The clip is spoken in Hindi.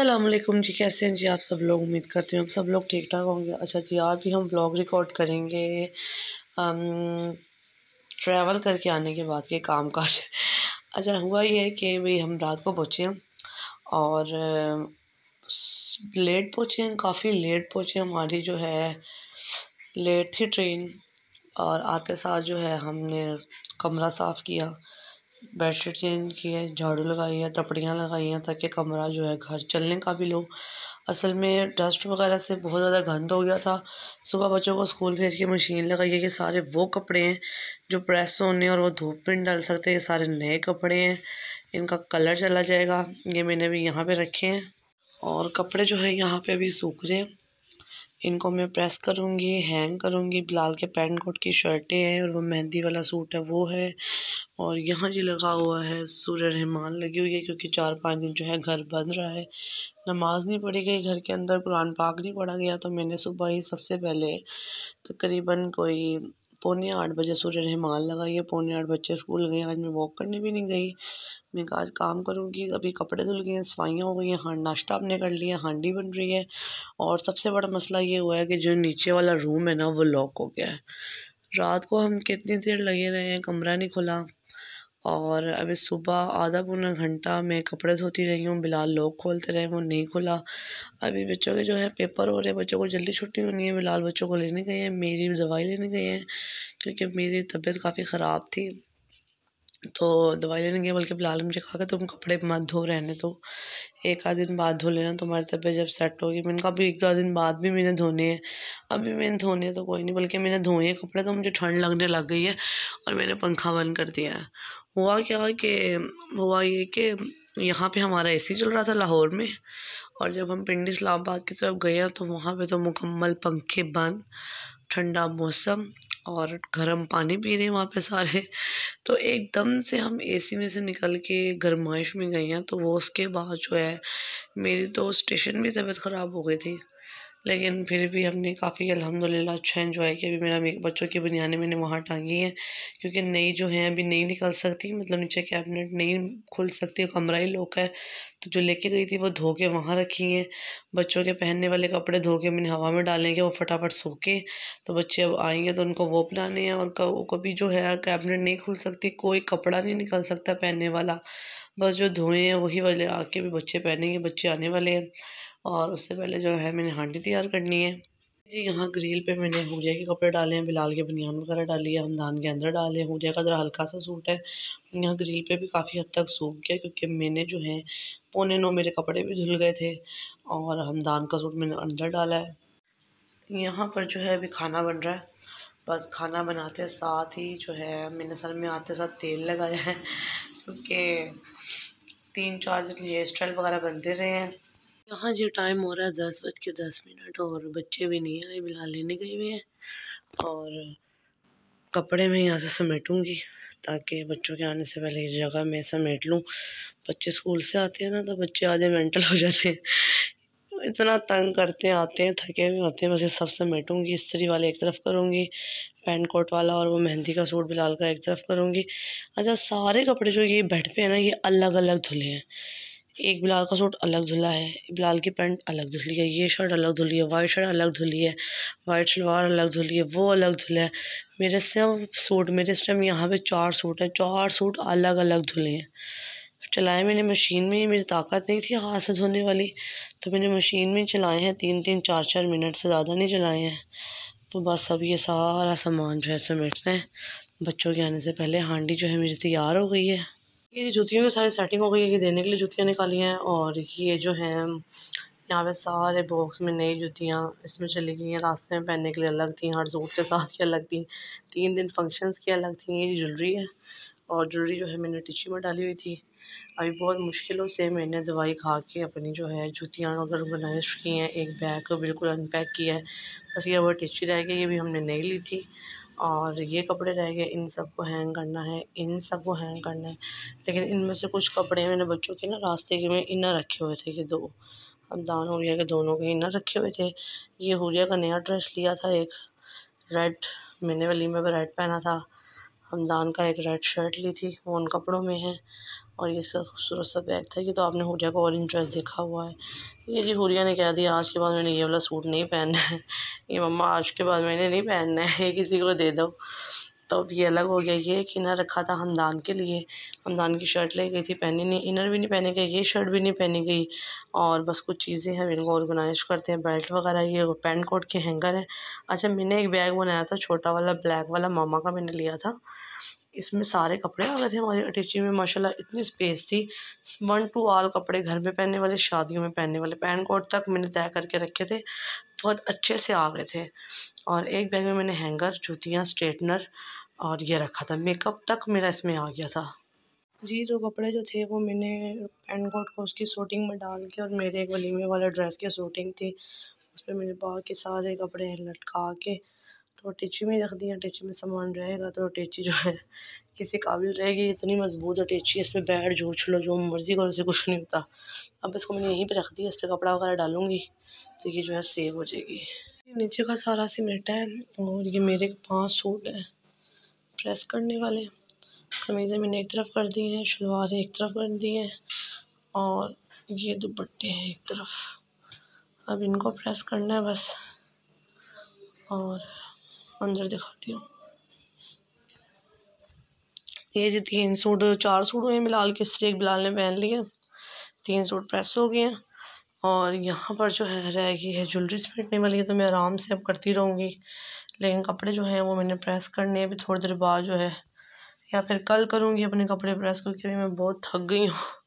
असलम जी कैसे हैं जी आप सब लोग उम्मीद करते हैं हम सब लोग ठीक ठाक होंगे अच्छा जी आज भी हम ब्लॉग रिकॉर्ड करेंगे ट्रैवल करके आने के बाद के काम काज अच्छा हुआ ये है कि भाई हम रात को पहुँचे हैं और लेट पहुँचे हैं काफ़ी लेट पहुँचे हमारी जो है लेट थी ट्रेन और आते साथ जो है हमने कमरा साफ़ किया बेडशीट चेंज की है झाड़ू लगाई है तपड़ियाँ लगाई हैं ताकि कमरा जो है घर चलने का भी लो असल में डस्ट वगैरह से बहुत ज़्यादा गंद हो गया था सुबह बच्चों को स्कूल भेज के मशीन लगाई है ये सारे वो कपड़े हैं जो प्रेस होने और वो धूप में डाल सकते हैं ये सारे नए कपड़े हैं इनका कलर चला जाएगा ये मैंने भी यहाँ पर रखे हैं और कपड़े जो है यहाँ पर अभी सूख रहे हैं इनको मैं प्रेस करूँगी हैंग करूँगी बिलाल के पैंट कोट की शर्टें हैं और वो मेहंदी वाला सूट है वो है और यहाँ जो लगा हुआ है सूर्य रहमान लगी हुई है क्योंकि चार पाँच दिन जो है घर बंद रहा है नमाज़ नहीं पढ़ी गई घर के अंदर कुरान पाक नहीं पढ़ा गया तो मैंने सुबह ही सबसे पहले तकरीबन कोई पौने आठ बजे सूर्य रहमान लगा ये पौने आठ बच्चे स्कूल गए आज मैं वॉक करने भी नहीं गई मैं आज काम करूँगी अभी कपड़े धुल गए हैं सफाइयाँ हो गई हैं नाश्ता आपने कर लिया हांडी बन रही है और सबसे बड़ा मसला ये हुआ है कि जो नीचे वाला रूम है ना वो लॉक हो गया है रात को हम कितनी देर लगे रहे हैं कमरा नहीं खुला और अभी सुबह आधा पौना घंटा मैं कपड़े धोती रही हूँ बिलाल लोग खोलते रहे वो नहीं खुला अभी बच्चों के जो है पेपर हो रहे हैं बच्चों को जल्दी छुट्टी होनी है बिलाल बच्चों को लेने गए हैं मेरी दवाई लेने गए हैं क्योंकि मेरी तबीयत काफ़ी ख़राब थी तो दवाई लेने गए बल्कि बिलाल मुझे कहा कि तुम कपड़े मत धो रहने तो एक आध दिन बाद धो लेना तुम्हारी तबीयत जब सेट होगी मैंने कहा अभी एक दो दिन बाद भी मैंने धोने हैं अभी मैंने धोने तो कोई नहीं बल्कि मैंने धोए कपड़े तो मुझे ठंड लगने लग गई है और मैंने पंखा बंद कर दिया है हुआ क्या कि हुआ ये कि यहाँ पे हमारा एसी चल रहा था लाहौर में और जब हम पिंड इस्लामाबाद की तरफ गए तो वहाँ पे तो मुकम्मल पंखे बंद ठंडा मौसम और गर्म पानी पी रहे हैं वहाँ पे सारे तो एकदम से हम एसी में से निकल के गर्माइश में गए हैं तो वो उसके बाद जो है मेरी तो स्टेशन भी तबीयत ख़राब हो गई थी लेकिन फिर भी हमने काफ़ी अल्हम्दुलिल्लाह अच्छा इन्जॉय किया अभी मेरा बच्चों की बनियाने मैंने वहाँ टांगी हैं क्योंकि नई जो है अभी नहीं निकल सकती मतलब नीचे कैबिनेट नहीं खुल सकती कमरा ही लोक है तो जो लेके गई थी वो धो के वहाँ रखी हैं बच्चों के पहनने वाले कपड़े धो के मैंने हवा में डालेंगे वो फटाफट सूखे तो बच्चे अब आएंगे तो उनको वो पहनाने हैं और कभी जो है कैबिनेट नहीं खुल सकती कोई कपड़ा नहीं निकल सकता पहनने वाला बस जो धोए हैं वही वाले आके भी बच्चे पहनेंगे बच्चे आने वाले हैं और उससे पहले जो है मैंने हांडी तैयार करनी है जी यहाँ ग्रिल पे मैंने हुरिया के कपड़े डाले हैं बिलाल के बनियान वगैरह डाली है हमदान के अंदर डाले हैं हुरिया का ज़रा हल्का सा सूट है यहाँ ग्रिल पे भी काफ़ी हद तक सूख गया क्योंकि मैंने जो है पौने नौ मेरे कपड़े भी धुल गए थे और हमदान का सूट मैंने अंदर डाला है यहाँ पर जो है अभी खाना बन रहा है बस खाना बनाते साथ ही जो है मैंने सर में आते साथ तेल लगाया है क्योंकि तीन चार दिन ये स्टाइल वगैरह बनते रहे हैं यहाँ जो टाइम हो रहा है दस बज के दस मिनट और बच्चे भी नहीं आए बिलहाल लेने गए हुए हैं और कपड़े मैं यहाँ से समेटूँगी ताकि बच्चों के आने से पहले जगह मैं समेट लूँ बच्चे स्कूल से आते हैं ना तो बच्चे आधे मेंटल हो जाते हैं इतना तंग करते हैं आते हैं थके हुए होते हैं बस ये सब समेटूँगी इस्तरी वाले एक तरफ करूँगी पैंट कोट वाला और वो मेहंदी का सूट बिलाल का एक तरफ करूँगी अच्छा सारे कपड़े जो ये बेड पे है ना ये अलग अलग धुले हैं एक बिलाल का सूट अलग धुला है बिलाल की पैंट अलग धुली है ये शर्ट अलग धुली है वाइट शर्ट अलग धुली है वाइट शलवार अलग धुली है वो अलग धुला है मेरे सब सूट मेरे इस टाइम यहाँ पर चार सूट हैं चार सूट अलग अलग धुले हैं चलाए मैंने मशीन में मेरी ताकत नहीं थी हाथ से धोने वाली तो मैंने मशीन में चलाए हैं तीन तीन चार चार मिनट से ज़्यादा नहीं चलाए हैं तो बस अब ये सारा सामान जो है समेटना है बच्चों के आने से पहले हांडी जो है मेरी तैयार हो गई है ये जूतियों की सारी सेटिंग हो गई है कि देने के लिए जूतियाँ निकाली हैं और ये जो है यहाँ पे सारे बॉक्स में नई जूतियाँ इसमें चली गई हैं रास्ते में पहनने के लिए अलग थी हर सूट के साथ की अलग थी तीन दिन फंक्शंस की अलग थी ये ज्वेलरी है और ज्वेलरी जो है मैंने टिची में डाली हुई थी अभी बहुत मुश्किलों से मैंने दवाई खा के अपनी जो है जूतियाँ वगैरह बनारिश की हैं एक बैग को बिल्कुल अनपैक किया है बस ये बहुत टिची रह गई ये भी हमने नहीं ली थी और ये कपड़े रह गए इन सब को हैंग करना है इन सब को हैंग करना है लेकिन इनमें से कुछ कपड़े मैंने बच्चों के ना रास्ते के में इनर रखे हुए थे ये दो हम दान हुरिया के दोनों के इनर रखे हुए थे ये हुरिया का नया ड्रेस लिया था एक रेड मैंने वलीमे में रेड पहना था हमदान का एक रेड शर्ट ली थी वो उन कपड़ों में है और ये इसका खूबसूरत सा बैग था ये तो आपने हुरिया को ऑरेंज ड्रेस देखा हुआ है ये जी हुरिया ने कह दिया आज के बाद मैंने ये वाला सूट नहीं पहनना है ये मम्मा आज के बाद मैंने नहीं पहनना है ये किसी को दे दो तो अब ये अलग हो गया ये एक इनर रखा था हमदान के लिए हमदान की शर्ट ले गई थी पहनी नहीं इनर भी नहीं पहने गई ये शर्ट भी नहीं पहनी गई और बस कुछ चीज़ें हम इनको ऑर्गेनाइज करते हैं बेल्ट वगैरह ये पैंट कोट के हैंगर हैं अच्छा मैंने एक बैग बनाया था छोटा वाला ब्लैक वाला मामा का मैंने लिया था इसमें सारे कपड़े आ गए थे हमारी अटैची में माशाल्लाह इतनी स्पेस थी वन टू ऑल कपड़े घर में पहनने वाले शादियों में पहनने वाले पैंट कोट तक मैंने तय करके रखे थे बहुत अच्छे से आ गए थे और एक बैग में मैंने हैंगर जूतियाँ स्ट्रेटनर और ये रखा था मेकअप तक मेरा इसमें आ गया था जी जो कपड़े जो थे वो मैंने पेन कोट को उसकी सूटिंग में डाल के और मेरे एक वलीमे वाला ड्रेस की सूटिंग थी उस पर मैंने बाकी सारे कपड़े लटका के तो टीची में रख दिया टीची में सामान रहेगा तो टेची जो है किसी काबिल रहेगी इतनी मजबूत है टिची इस पर बैठ जो छो जो मर्जी करो उसे कुछ नहीं होता अब इसको मैंने यहीं पर रख दिया इस पर कपड़ा वगैरह डालूंगी तो ये जो है सेव हो जाएगी नीचे का सारा सीमेंट है और ये मेरे पाँच सूट है प्रेस करने वाले कमीज़ें मैंने एक तरफ कर दी हैं शलवार एक तरफ कर दी हैं और ये दुपट्टे हैं एक तरफ अब इनको प्रेस करना है बस और अंदर दिखाती हूँ ये जो तीन सूट चार सूट हुए हैं बिलाल के स्त्री बिलाल ने पहन लिए तीन सूट प्रेस हो गए हैं और यहाँ पर जो है रह गई है ज्वेलरी समेटने वाली है तो मैं आराम से अब करती रहूँगी लेकिन कपड़े जो हैं वो मैंने प्रेस करने अभी थोड़ी देर बाद जो है या फिर कल करूँगी अपने कपड़े प्रेस क्योंकि मैं बहुत थक गई हूँ